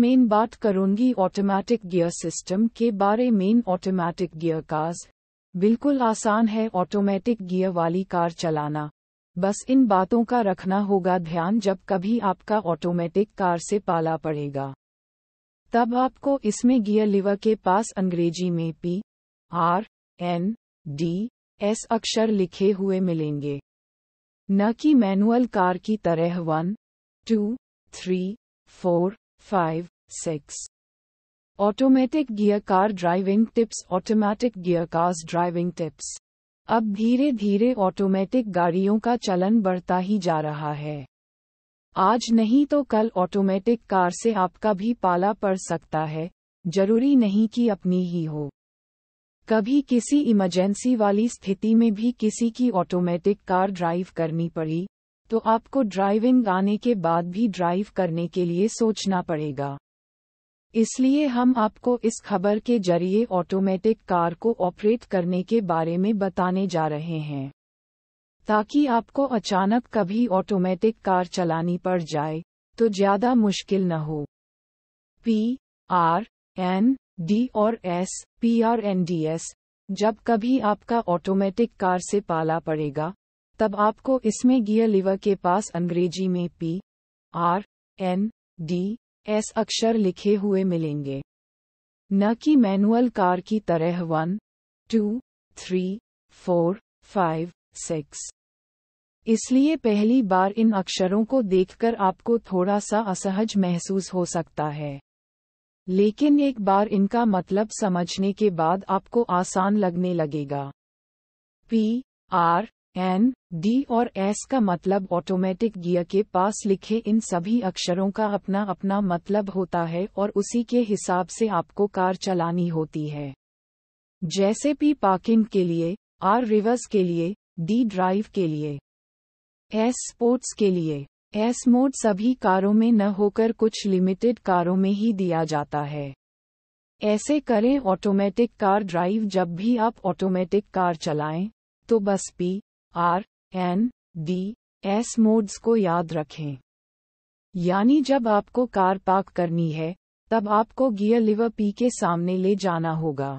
Main बात करूंगी automatic gear system के बारे में ऑटोमेटिक गियर कार्स बिल्कुल आसान है ऑटोमेटिक गियर वाली कार चलाना बस इन बातों का रखना होगा ध्यान जब कभी आपका ऑटोमेटिक कार से पाला पड़ेगा तब आपको इसमें गियर लिवर के पास अंग्रेजी में P R N D S अक्षर लिखे हुए मिलेंगे न कि मैनुअल कार की तरह one two three four 5, 6. Automatic gear car driving tips Automatic gear cars driving tips अब धीरे धीरे ऑटोमेटिक गाड़ियों का चलन बढ़ता ही जा रहा है आज नहीं तो कल ऑटोमेटिक कार से आपका भी पाला पड़ सकता है जरूरी नहीं कि अपनी ही हो कभी किसी इमरजेंसी वाली स्थिति में भी किसी की ऑटोमेटिक कार ड्राइव करनी पड़ी तो आपको ड्राइविंग आने के बाद भी ड्राइव करने के लिए सोचना पड़ेगा इसलिए हम आपको इस खबर के जरिए ऑटोमेटिक कार को ऑपरेट करने के बारे में बताने जा रहे हैं ताकि आपको अचानक कभी ऑटोमेटिक कार चलानी पड़ जाए तो ज्यादा मुश्किल न हो पी आर एन डी और S P R N D S जब कभी आपका ऑटोमेटिक कार से पाला पड़ेगा तब आपको इसमें गियर लिवर के पास अंग्रेजी में P R N D S अक्षर लिखे हुए मिलेंगे न कि मैनुअल कार की तरह one two three four five six इसलिए पहली बार इन अक्षरों को देखकर आपको थोड़ा सा असहज महसूस हो सकता है लेकिन एक बार इनका मतलब समझने के बाद आपको आसान लगने लगेगा पी आर एन डी और एस का मतलब ऑटोमेटिक गियर के पास लिखे इन सभी अक्षरों का अपना अपना मतलब होता है और उसी के हिसाब से आपको कार चलानी होती है जैसे पी पार्किंग के लिए आर रिवर्स के लिए डी ड्राइव के लिए एस स्पोर्ट्स के लिए एस मोड सभी कारों में न होकर कुछ लिमिटेड कारों में ही दिया जाता है ऐसे करें ऑटोमेटिक कार ड्राइव जब भी आप ऑटोमेटिक कार चलाएं तो बस P R N D S modes को याद रखें यानी जब आपको कार पार्क करनी है तब आपको गियर लिवर पी के सामने ले जाना होगा